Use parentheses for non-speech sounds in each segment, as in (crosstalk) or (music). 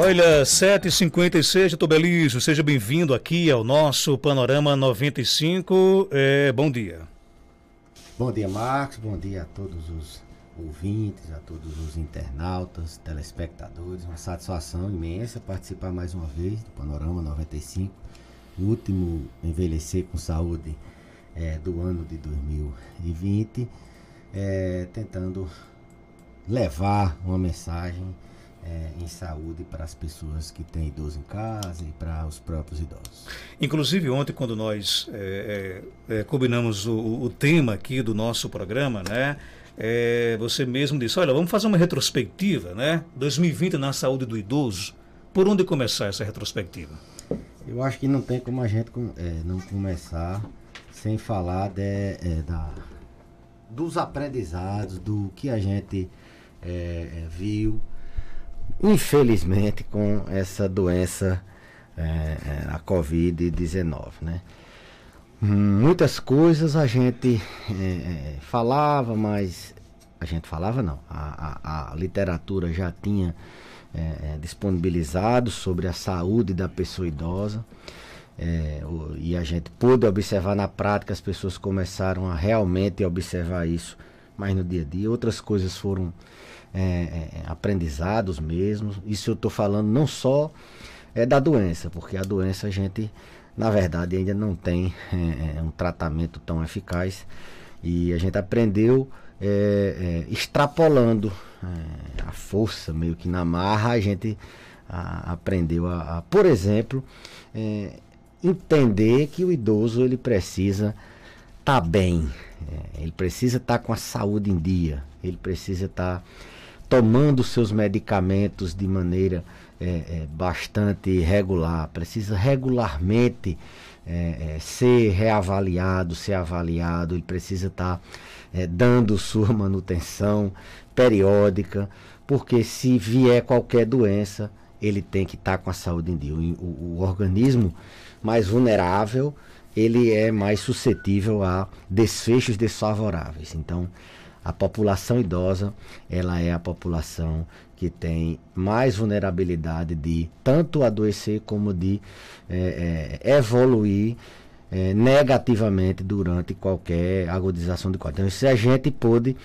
Olha, 7h56, doutor Belício, seja bem-vindo aqui ao nosso Panorama 95. É, bom dia. Bom dia, Marcos. Bom dia a todos os ouvintes, a todos os internautas, telespectadores. Uma satisfação imensa participar mais uma vez do Panorama 95, o último envelhecer com saúde é, do ano de 2020, é, tentando levar uma mensagem é, em saúde para as pessoas que têm idoso em casa e para os próprios idosos. Inclusive, ontem, quando nós é, é, é combinamos o, o, tema aqui do nosso programa, né? É, você mesmo disse, olha, vamos fazer uma retrospectiva, né? 2020 na saúde do idoso. Por onde começar essa retrospectiva? Eu acho que não tem como a gente é, não começar sem falar de, da, dos aprendizados, do que a gente viu, infelizmente, com essa doença, é, é a Covid-19. Né? Muitas coisas a gente é, é, falava, mas a gente falava não. A, a, a literatura já tinha é, é, disponibilizado sobre a saúde da pessoa idosa. É, o, e a gente pôde observar na prática, as pessoas começaram a realmente observar isso mais no dia a dia. Outras coisas foram é, é, é, aprendizados mesmo. Isso eu estou falando não só é, da doença, porque a doença a gente, na verdade, ainda não tem é, é um tratamento tão eficaz. E a gente aprendeu é, extrapolando a força, meio que na marra, a gente a, aprendeu a, a, por exemplo, entender que o idoso ele precisa estar tá bem, ele precisa estar tá com a saúde em dia, ele precisa estar. Tá tomando seus medicamentos de maneira é, é, bastante regular, precisa regularmente é, é ser reavaliado, ser avaliado, ele precisa estar tá, é, dando sua (laughs) manutenção periódica, porque se vier qualquer doença, ele tem que estar tá com a saúde em dia. O, o, o organismo mais vulnerável ele é mais suscetível a desfechos desfavoráveis. Então, a população idosa, ela é a população que tem mais vulnerabilidade de tanto adoecer como de é, é, evoluir é, negativamente durante qualquer agudização de córnea. Então, se a gente pôde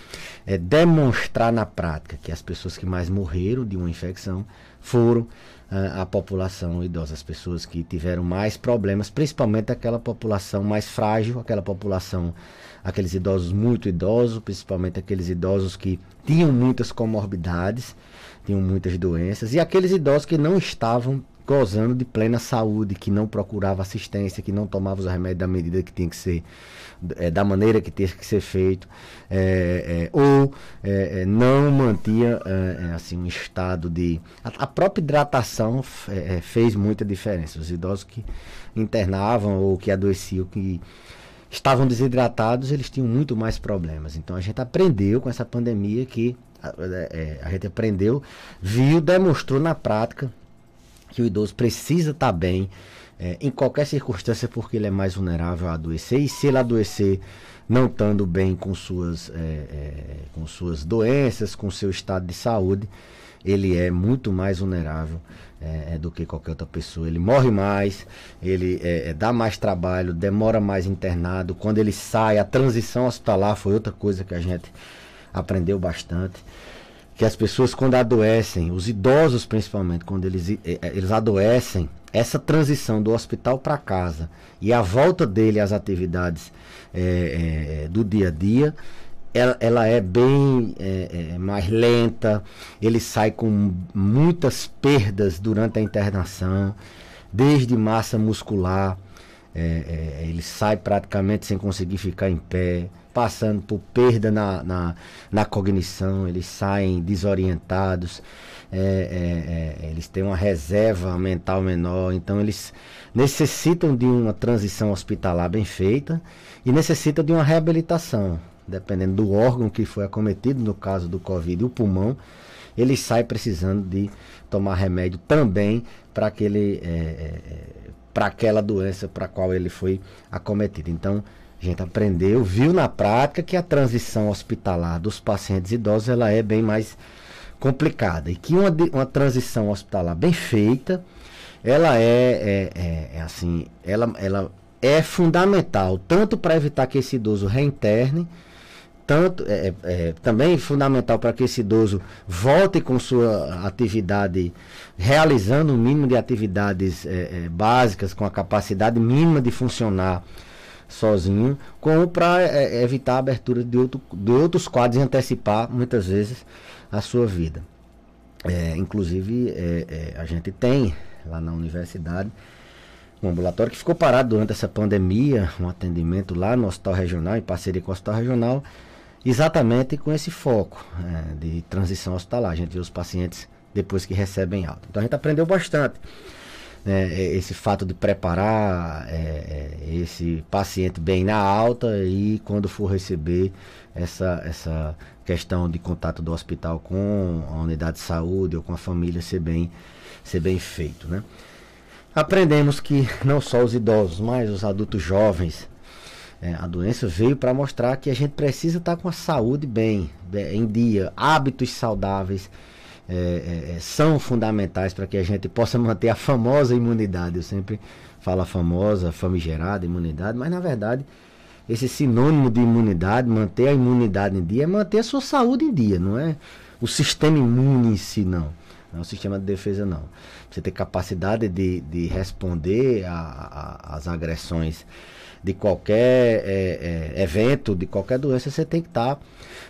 é, demonstrar na prática que as pessoas que mais morreram de uma infecção foram é, a população idosa, as pessoas que tiveram mais problemas, principalmente aquela população mais frágil, aquela população, aqueles idosos muito idosos, principalmente aqueles idosos que tinham muitas comorbidades, tinham muitas doenças, e aqueles idosos que não estavam gozando de plena saúde, que não procurava assistência, que não tomava os remédios da medida que tinha que ser, é, da maneira que tinha que ser feito, é, é, ou não mantinha assim um estado de a, a própria hidratação fez muita diferença. Os idosos que internavam ou que adoeciam, que estavam desidratados, eles tinham muito mais problemas. Então a gente aprendeu com essa pandemia que a, a gente aprendeu, viu, demonstrou na prática que o idoso precisa estar tá bem é, em qualquer circunstância, porque ele é mais vulnerável a adoecer. E se ele adoecer não estando bem com suas, é, é, com suas doenças, com seu estado de saúde, ele é muito mais vulnerável é, é do que qualquer outra pessoa. Ele morre mais, ele é, é, dá mais trabalho, demora mais internado. Quando ele sai, a transição hospitalar foi outra coisa que a gente aprendeu bastante que as pessoas quando adoecem, os idosos principalmente, quando eles, eh, eh, eles adoecem, essa transição do hospital para casa e a volta dele às atividades é, é, do dia a dia, ela, ela é bem é, mais lenta, ele sai com muitas perdas durante a internação, desde massa muscular, é, é, ele sai praticamente sem conseguir ficar em pé, passando por perda na, na, na cognição, eles saem desorientados, é, é, é, eles têm uma reserva mental menor, então eles necessitam de uma transição hospitalar bem feita e necessitam de uma reabilitação, dependendo do órgão que foi acometido, no caso do Covid, o pulmão, ele sai precisando de tomar remédio também para que ele é, para aquela doença para a qual ele foi acometido. Então, a gente aprendeu, viu na prática que a transição hospitalar dos pacientes idosos ela é bem mais complicada e que uma, uma transição hospitalar bem feita, ela é, é, é, é assim, ela, ela é fundamental tanto para evitar que esse idoso reinterne, tanto é, é, é, também fundamental para que esse idoso volte com sua atividade, realizando o mínimo de atividades é, é, básicas, com a capacidade mínima de funcionar sozinho, como para é, evitar a abertura de, outro, de outros quadros e antecipar muitas vezes a sua vida. inclusive, a gente tem lá na universidade um ambulatório que ficou parado durante essa pandemia, um atendimento lá no hospital regional, em parceria com o hospital regional exatamente com esse foco é, de transição hospitalar. A gente vê os pacientes depois que recebem alta. Então a gente aprendeu bastante. Né, é, esse fato de preparar é, é, esse paciente bem na alta e quando for receber essa, essa questão de contato do hospital com a unidade de saúde ou com a família ser bem, ser bem feito. Né? Aprendemos que não só os idosos, mas os adultos jovens é, a doença veio para mostrar que a gente precisa estar tá com a saúde bem, em dia. Hábitos saudáveis é, é, é são fundamentais para que a gente possa manter a famosa imunidade. Eu sempre falo a famosa, famigerada imunidade, mas na verdade esse sinônimo de imunidade, manter a imunidade em dia, é manter a sua saúde em dia, não é o sistema imune em si, não. Não é o sistema de defesa, não. Você ter capacidade de, de responder às agressões de qualquer é, é, evento, de qualquer doença, você tem que estar tá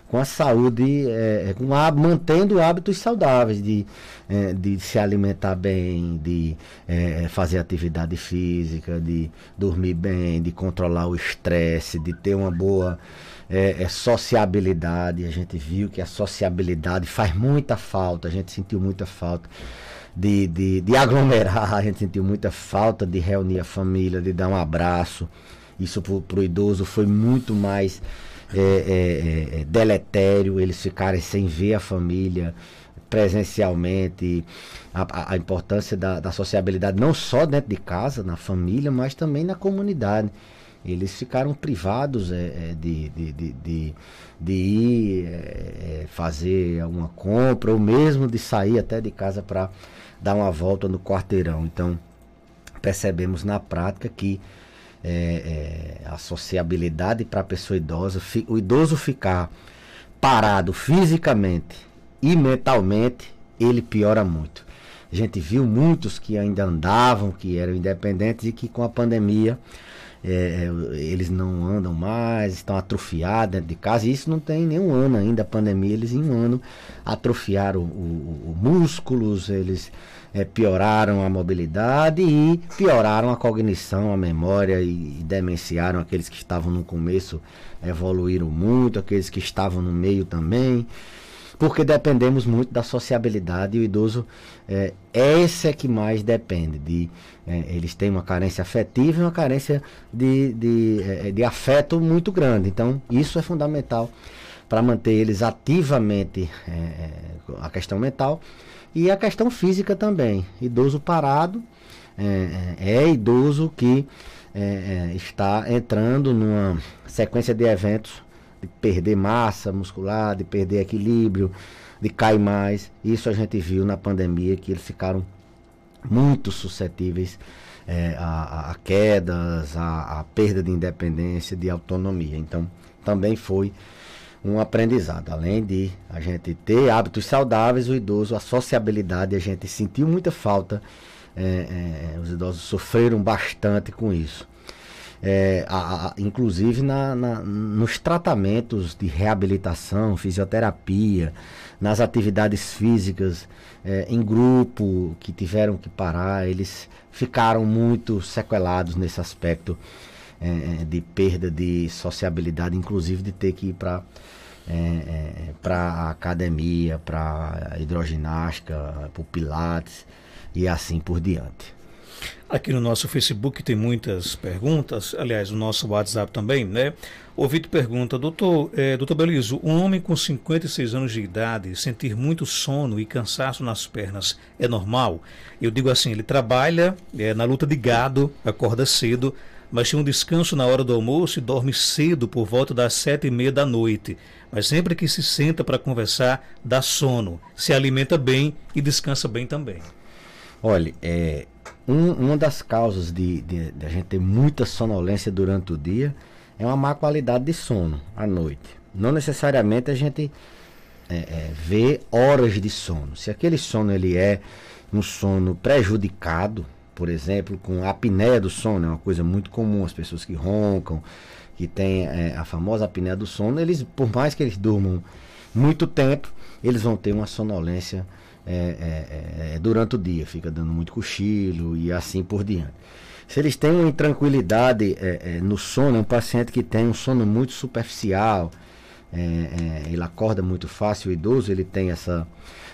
com a saúde, é, com a, mantendo hábitos saudáveis de, é, de se alimentar bem, de é, fazer atividade física, de dormir bem, de controlar o estresse, de ter uma boa é, é, sociabilidade. A gente viu que a sociabilidade faz muita falta, a gente sentiu muita falta de, de, de aglomerar, (laughs) a gente sentiu muita falta de reunir a família, de dar um abraço. Isso para o idoso foi muito mais é é, é, é, deletério, eles ficarem sem ver a família presencialmente, a, a importância da, da, sociabilidade, não só dentro de casa, na família, mas também na comunidade. Eles ficaram privados é, é de, de, de, de, ir é, fazer alguma compra, ou mesmo de sair até de casa para dar uma volta no quarteirão. Então, percebemos na prática que é, é, a sociabilidade para a pessoa idosa, o idoso ficar parado fisicamente e mentalmente, ele piora muito. A gente viu muitos que ainda andavam, que eram independentes e que com a pandemia é, é eles não andam mais, estão atrofiados dentro de casa. E isso não tem nenhum ano ainda, a pandemia. Eles em um ano atrofiaram os músculos, eles é, pioraram a mobilidade e pioraram a cognição, a memória e, e demenciaram aqueles que estavam no começo, evoluíram muito, aqueles que estavam no meio também porque dependemos muito da sociabilidade e o idoso é esse é que mais depende de é, eles têm uma carência afetiva e uma carência de, de, é, de afeto muito grande então isso é fundamental para manter eles ativamente é, é, a questão mental e a questão física também. Idoso parado é, é, é idoso que é, é, está entrando numa sequência de eventos de perder massa muscular, de perder equilíbrio, de cair mais. Isso a gente viu na pandemia que eles ficaram muito suscetíveis a, a, quedas, a, a perda de independência, de autonomia. Então, também foi um aprendizado. Além de a gente ter hábitos saudáveis, o idoso, a sociabilidade, a gente sentiu muita falta. É, é, os idosos sofreram bastante com isso. É, a, a, inclusive na, na, nos tratamentos de reabilitação, fisioterapia, nas atividades físicas é, em grupo que tiveram que parar, eles ficaram muito sequelados nesse aspecto é, é, de perda de sociabilidade, inclusive de ter que ir para é, é para academia, para hidroginástica, para pilates e assim por diante. Aqui no nosso Facebook tem muitas perguntas, aliás, o nosso WhatsApp também, né? O Vitor pergunta, doutor, é, doutor Belizo, um homem com 56 anos de idade sentir muito sono e cansaço nas pernas é normal? Eu digo assim, ele trabalha é, na luta de gado, acorda cedo, mas tem um descanso na hora do almoço e dorme cedo por volta das sete e meia da noite. Mas sempre que se senta para conversar, dá sono, se alimenta bem e descansa bem também. Olha, é, um, uma das causas de, de, de a gente ter muita sonolência durante o dia é uma má qualidade de sono à noite. Não necessariamente a gente é, é, vê horas de sono. Se aquele sono ele é um sono prejudicado, por exemplo, com apneia do sono, é uma coisa muito comum, as pessoas que roncam, que têm é, a famosa apneia do sono, eles, por mais que eles durmam muito tempo, eles vão ter uma sonolência é, é, é, é durante o dia, fica dando muito cochilo e assim por diante. Se eles têm uma intranquilidade é, no sono, é um paciente que tem um sono muito superficial, é, é, ele acorda muito fácil, o idoso ele tem essa,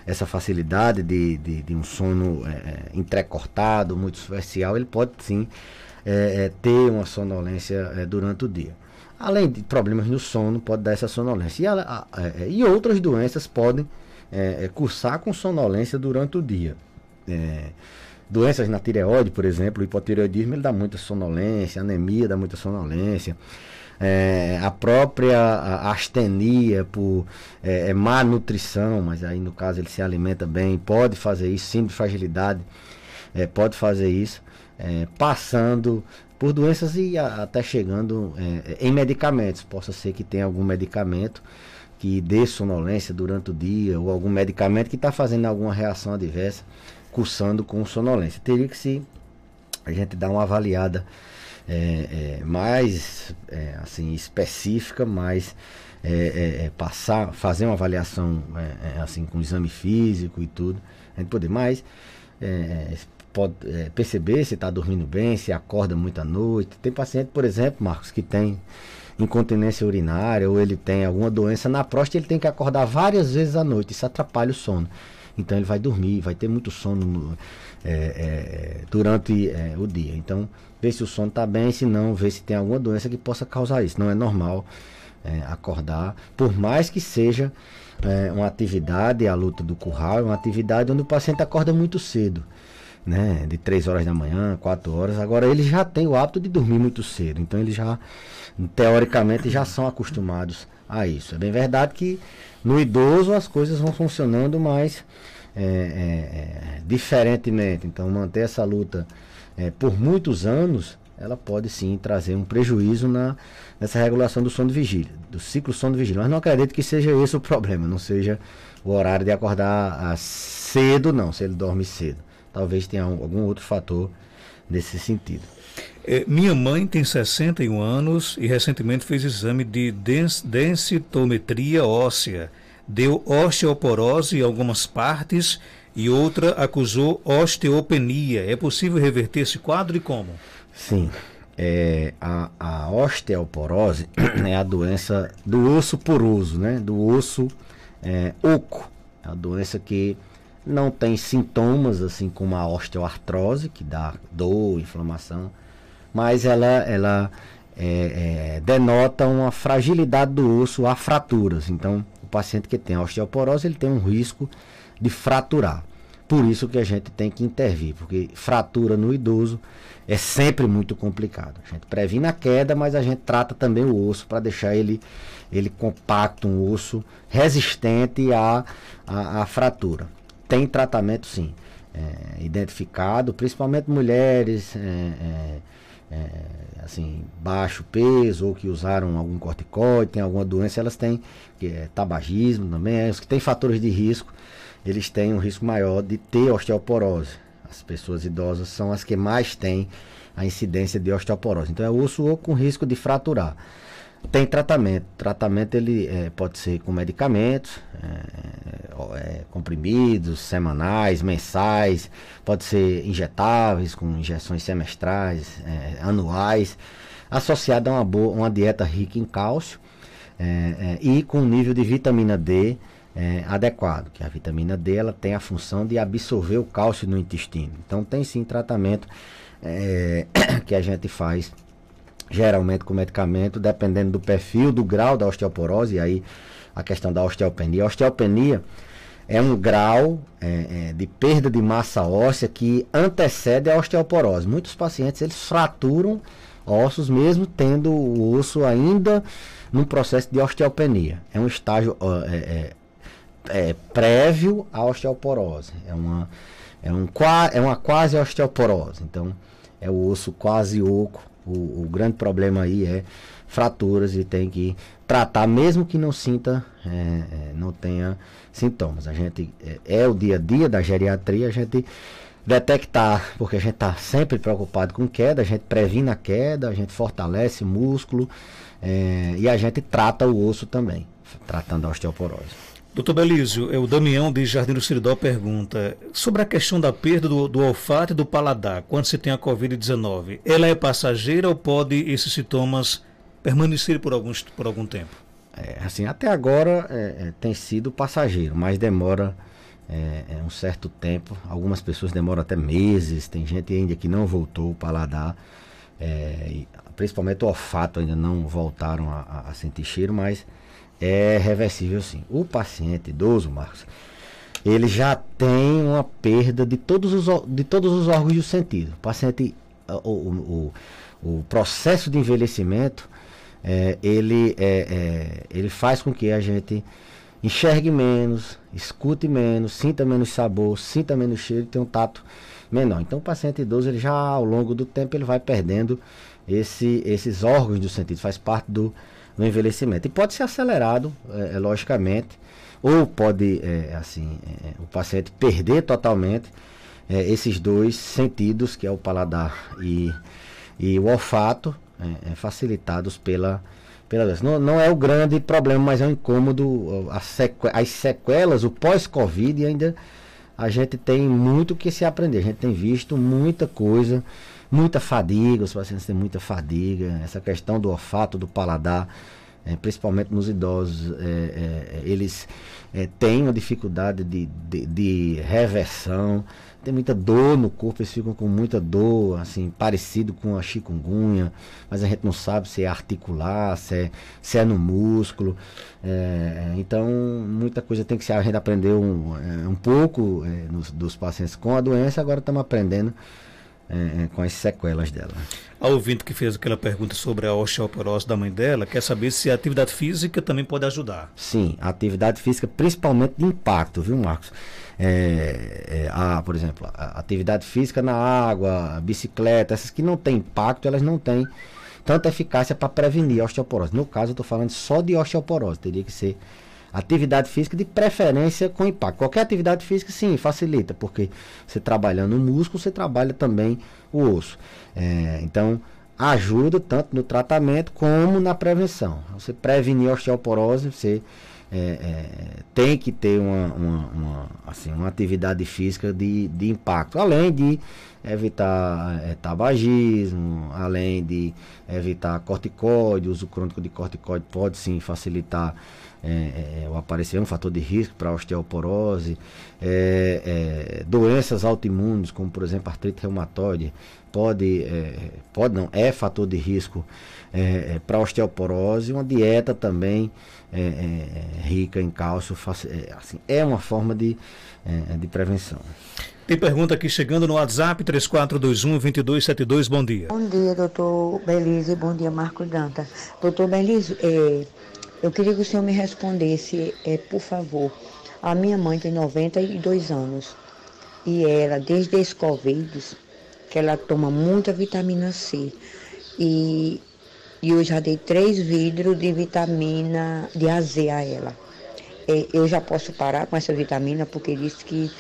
essa facilidade de, de, de um sono é, é, entrecortado, muito superficial, ele pode sim ter uma sonolência durante o dia. Além de problemas no sono, pode dar essa sonolência. E, a, a, e outras doenças podem cursar com sonolência durante o dia é, doenças na tireoide, por exemplo, o hipotireoidismo ele dá muita sonolência, anemia dá muita sonolência. É, a própria astenia por é, é, má nutrição, mas aí no caso ele se alimenta bem, pode fazer isso, simples de fragilidade, é, pode fazer isso, é, passando por doenças e a, até chegando é, em medicamentos. Possa ser que tenha algum medicamento que dê sonolência durante o dia, ou algum medicamento que está fazendo alguma reação adversa cursando com sonolência. Teria que se a gente dar uma avaliada é, é, mais é, assim específica, mais é, é, é, passar, fazer uma avaliação assim com exame físico e tudo, a gente poder mais pode perceber se está dormindo bem, se acorda muito à noite. Tem paciente, por exemplo, Marcos, que tem incontinência urinária ou ele tem alguma doença na próstata, ele tem que acordar várias vezes à noite, isso atrapalha o sono. Então ele vai dormir, vai ter muito sono é, é, durante é, o dia. Então, vê se o sono está bem, se não, vê se tem alguma doença que possa causar isso. Não é normal é, acordar, por mais que seja é, uma atividade, a luta do curral, é uma atividade onde o paciente acorda muito cedo. Né, de 3 horas da manhã, 4 horas. Agora ele já tem o hábito de dormir muito cedo, então ele já teoricamente já são acostumados a isso. É bem verdade que no idoso as coisas vão funcionando mais é, é, é, diferentemente. Então, manter essa luta é, por muitos anos, ela pode sim trazer um prejuízo na, nessa regulação do sono de vigília, do ciclo sono de vigília. Mas não acredito que seja esse o problema, não seja o horário de acordar ah, cedo, não, se ele dorme cedo. Talvez tenha algum outro fator nesse sentido. É, minha mãe tem 61 anos e recentemente fez exame de dens densitometria óssea. Deu osteoporose em algumas partes e outra acusou osteopenia. É possível reverter esse quadro e como? Sim. É, a, a, osteoporose (clears throat) é a doença do osso poroso, né? Do osso é, oco. É a doença que não tem sintomas assim como a osteoartrose, que dá dor, inflamação mas ela, ela é, é, denota uma fragilidade do osso a fraturas. Então, o paciente que tem osteoporose, ele tem um risco de fraturar. Por isso que a gente tem que intervir, porque fratura no idoso é sempre muito complicado. A gente previne a queda, mas a gente trata também o osso para deixar ele, ele compacto, um osso resistente à, à, à fratura. Tem tratamento sim, é, identificado, principalmente mulheres, é, é é, assim, baixo peso ou que usaram algum corticoide, tem alguma doença, elas têm que é, tabagismo também, é, os que têm fatores de risco, eles têm um risco maior de ter osteoporose. As pessoas idosas são as que mais têm a incidência de osteoporose. Então é osso ou com risco de fraturar. Tem tratamento. Tratamento ele é, pode ser com medicamentos, é, é, comprimidos, semanais, mensais, pode ser injetáveis, com injeções semestrais, anuais, associado a uma, boa, uma dieta rica em cálcio e com um nível de vitamina D adequado, que a vitamina D ela tem a função de absorver o cálcio no intestino. Então tem sim tratamento (coughs) que a gente faz geralmente com medicamento, dependendo do perfil, do grau da osteoporose, e aí a questão da osteopenia. A osteopenia é um grau é, é, de perda de massa óssea que antecede a osteoporose. Muitos pacientes eles fraturam ossos mesmo tendo o osso ainda num processo de osteopenia. É um estágio é, é, é, prévio à osteoporose. É uma, é, um, é uma quase osteoporose. Então, é o osso quase oco o, o grande problema aí é fraturas e tem que tratar, mesmo que não sinta, é, é, não tenha sintomas. A gente é, é, o dia a dia da geriatria, a gente detectar, porque a gente está sempre preocupado com queda, a gente previne a queda, a gente fortalece músculo é, e a gente trata o osso também, tratando a osteoporose. Doutor Belísio, é, o Damião de Jardim do Siridó pergunta sobre a questão da perda do, do olfato e do paladar quando se tem a Covid-19. Ela é passageira ou pode esses sintomas permanecer por, alguns, por algum tempo? É, assim, até agora é, é tem sido passageiro, mas demora é, é, um certo tempo. Algumas pessoas demoram até meses, tem gente ainda que não voltou o paladar. E, principalmente o olfato ainda não voltaram a, a sentir cheiro, mas é reversível sim. O paciente idoso, Marcos, ele já tem uma perda de todos os, de todos os órgãos do sentido. O paciente, o, o, o, o processo de envelhecimento, é, ele, é, é, ele faz com que a gente enxergue menos, escute menos, sinta menos sabor, sinta menos cheiro, e tenha um tato menor. Então o paciente idoso, ele já ao longo do tempo, ele vai perdendo esse, esses órgãos do sentido, faz parte do no envelhecimento. E pode ser acelerado, é, é logicamente, ou pode, é, assim, é, é o paciente perder totalmente é, esses dois sentidos, que é o paladar e, e o olfato, facilitados pela, pela doença. Não, não, é o grande problema, mas é um incômodo, as, sequ, as sequelas, o pós-Covid ainda a gente tem muito que se aprender, a gente tem visto muita coisa Muita fadiga, os pacientes têm muita fadiga, essa questão do olfato, do paladar, é, principalmente nos idosos, é, eles têm uma dificuldade de, de, de reversão, tem muita dor no corpo, eles ficam com muita dor, assim, parecido com a chikungunya, mas a gente não sabe se é articular, se é, se é no músculo. É, então, muita coisa tem que ser. A gente aprendeu um, um pouco é, nos, dos pacientes com a doença, agora estamos aprendendo é, é, com as sequelas dela. A ouvinte que fez aquela pergunta sobre a osteoporose da mãe dela quer saber se a atividade física também pode ajudar. Sim, a atividade física, principalmente de impacto, viu, Marcos? É, é, a, por exemplo, a atividade física na água, bicicleta, essas que não têm impacto, elas não têm tanta eficácia para prevenir a osteoporose. No caso, eu estou falando só de osteoporose, teria que ser Atividade física de preferência com impacto. Qualquer atividade física, sim, facilita, porque você trabalhando o músculo, você trabalha também o osso. É, então, ajuda tanto no tratamento como na prevenção. Você prevenir a osteoporose, você é, é, tem que ter uma, uma, uma, assim, uma atividade física de, de impacto, além de evitar é, tabagismo, além de evitar corticoide, uso crônico de corticoide pode sim facilitar é, é, o aparecimento, um fator de risco para osteoporose, é, doenças autoimunes, como por exemplo artrite reumatoide, pode, é, pode não, é fator de risco é, é para osteoporose. Uma dieta também é, é, rica em cálcio assim, é uma forma de, de prevenção. Tem pergunta aqui chegando no WhatsApp 3421-2272. Bom dia. Bom dia, doutor Belize. Bom dia, Marco Danta. Doutor Belize, eu queria que o senhor me respondesse, por favor. A minha mãe tem 92 anos e ela, desde a Covid, que ela toma muita vitamina C. E, e eu já dei três vidros de vitamina de AZ a ela. E, eu já posso parar com essa vitamina porque disse que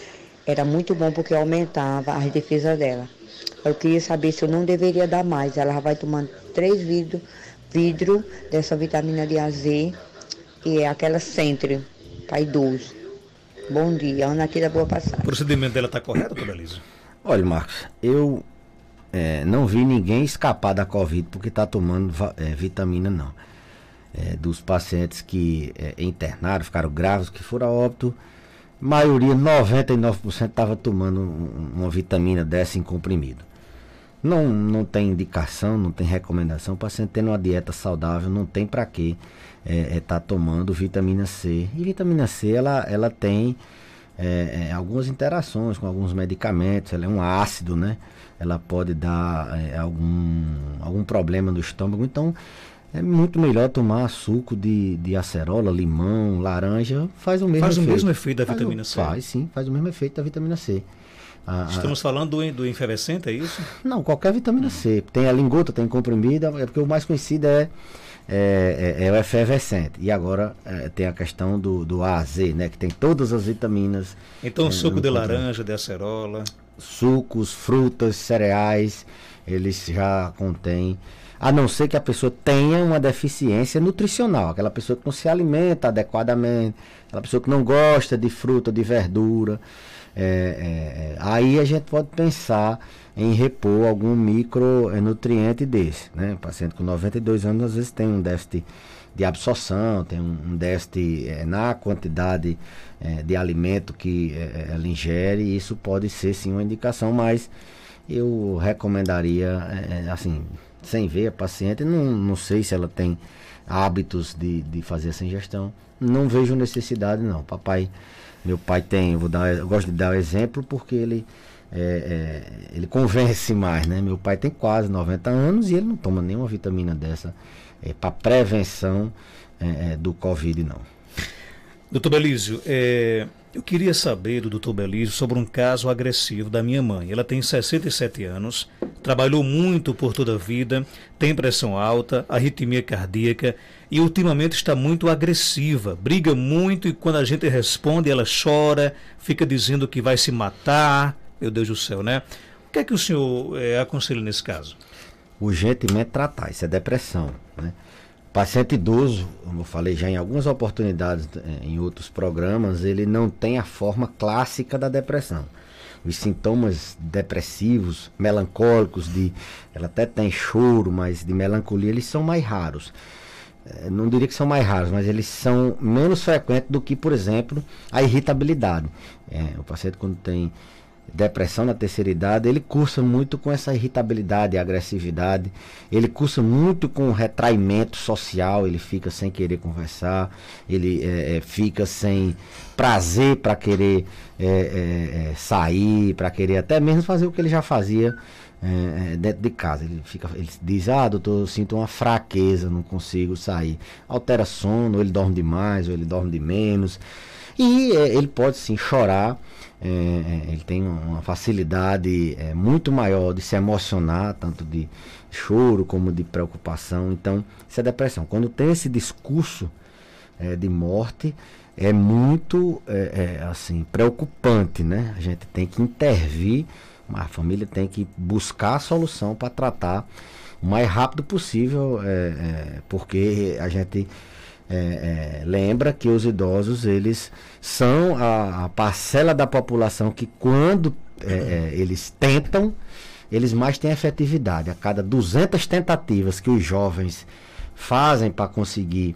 era muito bom porque aumentava as defesas dela. Eu queria saber se eu não deveria dar mais. Ela vai tomando três vidros vidro dessa vitamina de AZ e é aquela Centre para idoso. Bom dia, Ana aqui da Boa Passagem. O procedimento dela está correto, Cabelisa? Olha, Marcos, eu é, não vi ninguém escapar da Covid porque está tomando é, vitamina, não. É, dos pacientes que é, internaram, ficaram graves, que foram a óbito, maioria, 99%, estava tomando uma vitamina dessa em comprimido. Não, não tem indicação, não tem recomendação. O paciente tendo uma dieta saudável, não tem para que estar é, é, tá tomando vitamina C. E vitamina C, ela, ela tem é, é, algumas interações com alguns medicamentos. Ela é um ácido, né? Ela pode dar é, algum, algum problema no estômago. Então, é muito melhor tomar suco de, de acerola, limão, laranja. Faz o mesmo faz efeito. Faz o mesmo efeito da faz vitamina o, C. Faz, sim. Faz o mesmo efeito da vitamina C. Estamos falando do, do efervescente, é isso? Não, qualquer vitamina C. Tem a linguta, tem comprimida. É porque o mais conhecido é é, é, ela é efervescente. E agora é, tem a questão do, do A a Z, né? Que tem todas as vitaminas. Então, é, suco de laranja, de acerola. Sucos, frutas, cereais, eles já contêm a não ser que a pessoa tenha uma deficiência nutricional, aquela pessoa que não se alimenta adequadamente, aquela pessoa que não gosta de fruta, de verdura. É, é, é. aí a gente pode pensar em repor algum micronutriente é, desse. Né? O paciente com 92 anos às vezes tem um déficit de absorção, tem um, um déficit é, na quantidade é, de alimento que ela ingere, e isso pode ser sim uma indicação, mas eu recomendaria assim sem ver a paciente, não, não sei se ela tem hábitos de, de fazer essa ingestão. Não vejo necessidade, não. Papai, meu pai tem, vou dar, eu gosto de dar o exemplo porque ele, é, é, ele convence mais, né? Meu pai tem quase 90 anos e ele não toma nenhuma vitamina dessa é, para prevenção é, é, do Covid, não. Doutor Belísio, é, eu queria saber do Dr. Belício sobre um caso agressivo da minha mãe. Ela tem 67 anos, trabalhou muito por toda a vida, tem pressão alta, arritmia cardíaca e ultimamente está muito agressiva. Briga muito e quando a gente responde, ela chora, fica dizendo que vai se matar. Meu Deus do céu, né? O que é que o senhor é, aconselha nesse caso? Urgentemente tratar, isso é depressão, né? Paciente idoso, como eu falei já em algumas oportunidades eh, em outros programas, ele não tem a forma clássica da depressão. Os sintomas depressivos, melancólicos, de, ela até tem choro, mas de melancolia, eles são mais raros eh, não diria que são mais raros, mas eles são menos frequentes do que, por exemplo, a irritabilidade. É, o paciente quando tem depressão na terceira idade, ele cursa muito com essa irritabilidade e agressividade, ele cursa muito com o retraimento social, ele fica sem querer conversar, ele é, é fica sem prazer para querer é, é, é sair, para querer até mesmo fazer o que ele já fazia é, dentro de casa. Ele, fica, ele diz, ah, doutor, eu sinto uma fraqueza, não consigo sair. Altera sono, ou ele dorme demais, ou ele dorme de menos. E ele pode sim chorar é, é, ele tem uma facilidade é, muito maior de se emocionar, tanto de choro como de preocupação. Então, isso é depressão. Quando tem esse discurso é, de morte, é muito é, é, assim preocupante, né? A gente tem que intervir, a família tem que buscar a solução para tratar o mais rápido possível, porque a gente é, é, lembra que os idosos eles são a, a parcela da população que quando é, é eles tentam eles mais têm efetividade a cada 200 tentativas que os jovens fazem para conseguir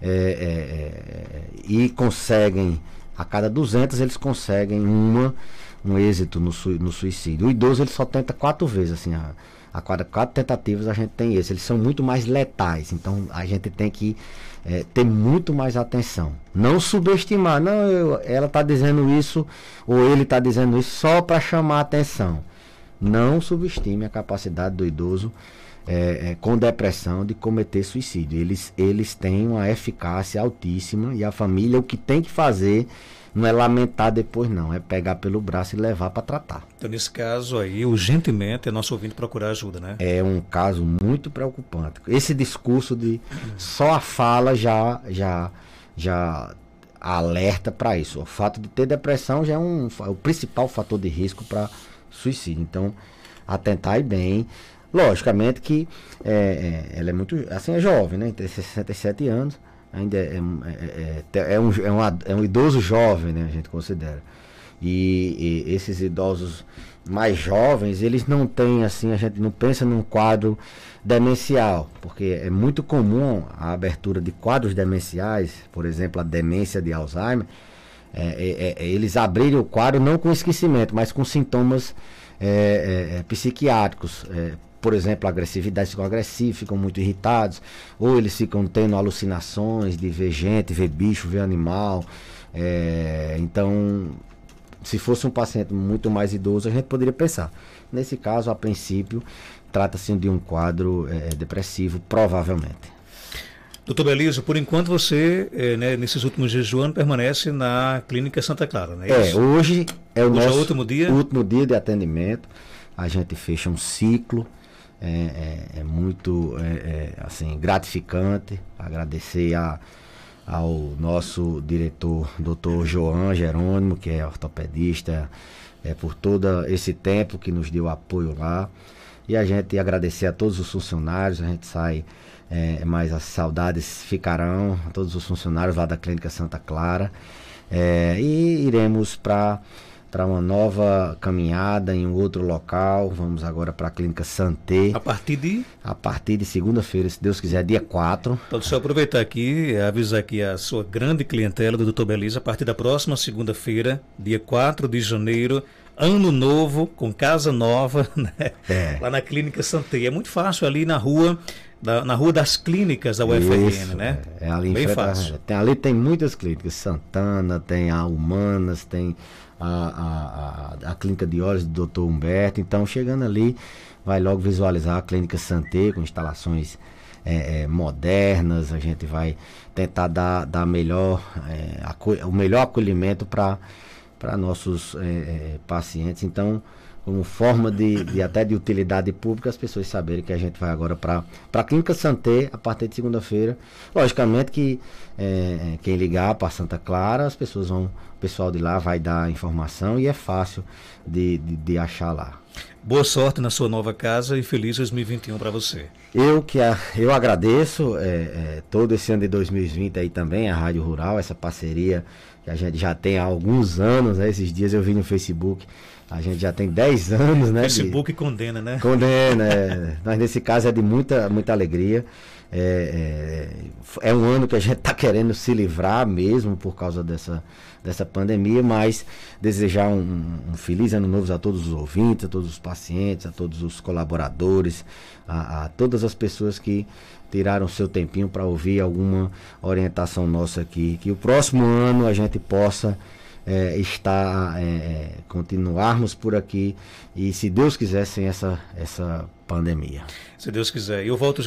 é, é, e conseguem a cada 200 eles conseguem uma um êxito no, no suicídio o idoso ele só tenta quatro vezes assim a, a cada quatro tentativas a gente tem esse. Eles são muito mais letais, então a gente tem que é, ter muito mais atenção. Não subestimar, não, eu, ela está dizendo isso ou ele está dizendo isso só para chamar atenção. Não subestime a capacidade do idoso é, é, com depressão de cometer suicídio. Eles, eles têm uma eficácia altíssima e a família o que tem que fazer não é lamentar depois, não. É pegar pelo braço e levar para tratar. Então, nesse caso aí, urgentemente, é nosso ouvinte procurar ajuda, né? É um caso muito preocupante. Esse discurso de só a fala já, já, já alerta para isso. O fato de ter depressão já é, um, o principal fator de risco para suicídio. Então, atentar e bem. Logicamente que é, é, ela é muito. Assim, é jovem, né? Tem 67 anos ainda é, é, é, é, é um, é, uma, é um idoso jovem, né, a gente considera. E, e, esses idosos mais jovens, eles não têm, assim, a gente não pensa num quadro demencial, porque é muito comum a abertura de quadros demenciais, por exemplo, a demência de Alzheimer, é, é, é, é eles abrirem o quadro não com esquecimento, mas com sintomas psiquiátricos, por exemplo, agressividade, ficam agressivos, ficam muito irritados, ou eles ficam tendo alucinações de ver gente, ver bicho, ver animal. É, então, se fosse um paciente muito mais idoso, a gente poderia pensar. Nesse caso, a princípio, trata-se de um quadro é, depressivo, provavelmente. Doutor Belísio, por enquanto você, é, né, nesses últimos dias do ano, permanece na Clínica Santa Clara, né? É, é hoje é o hoje nosso é o último dia? último dia de atendimento. A gente fecha um ciclo. É, é, é muito é, é, assim, gratificante. Agradecer a, ao nosso diretor, doutor João Jerônimo, que é ortopedista, é, por todo esse tempo que nos deu apoio lá. E a gente agradecer a todos os funcionários, a gente sai, é, mas as saudades ficarão, a todos os funcionários lá da Clínica Santa Clara. É, e iremos para para uma nova caminhada em um outro local. Vamos agora para a Clínica Santé. A partir de? A partir de segunda-feira, se Deus quiser, dia 4. Então, deixa eu aproveitar aqui, avisar aqui a sua grande clientela do Dr. Belisa, a partir da próxima segunda-feira, dia 4 de janeiro, ano novo, com casa nova, (laughs) né? É. Lá na Clínica Santé. É muito fácil ali na rua. Da, na Rua das Clínicas da UFRN, Isso, né? É, é ali Bem fácil. Tem, ali tem muitas clínicas, Santana, tem a Humanas, tem a, a, a, clínica de olhos do Dr. Humberto. Então, chegando ali, vai logo visualizar a clínica Santé com instalações é, é, modernas. A gente vai tentar dar, dar melhor, é, o melhor acolhimento para nossos é, é, pacientes. Então, como forma de, de, até de utilidade pública, as pessoas saberem que a gente vai agora para a Clínica Santé a partir de segunda-feira. Logicamente que é, quem ligar para Santa Clara, as pessoas vão, o pessoal de lá vai dar informação e é fácil de, de, de achar lá. Boa sorte na sua nova casa e feliz 2021 para você. Eu que a, eu agradeço é, é, todo esse ano de 2020 aí também, a Rádio Rural, essa parceria que a gente já tem há alguns anos, né? esses dias eu vi no Facebook, a gente já tem 10 anos, né? Facebook de... condena, né? Condena, é. mas nesse caso é de muita, muita alegria. É, é, é, um ano que a gente está (laughs) querendo se livrar mesmo por causa dessa, dessa pandemia, mas desejar um, um, feliz ano novo a todos os ouvintes, a todos os pacientes, a todos os colaboradores, a, a todas as pessoas que tiraram seu tempinho para ouvir alguma orientação nossa aqui. Que o próximo ano a gente possa é, estar, é, é, continuarmos por aqui e, se Deus quiser, sem essa, essa pandemia. Se Deus quiser. Eu volto.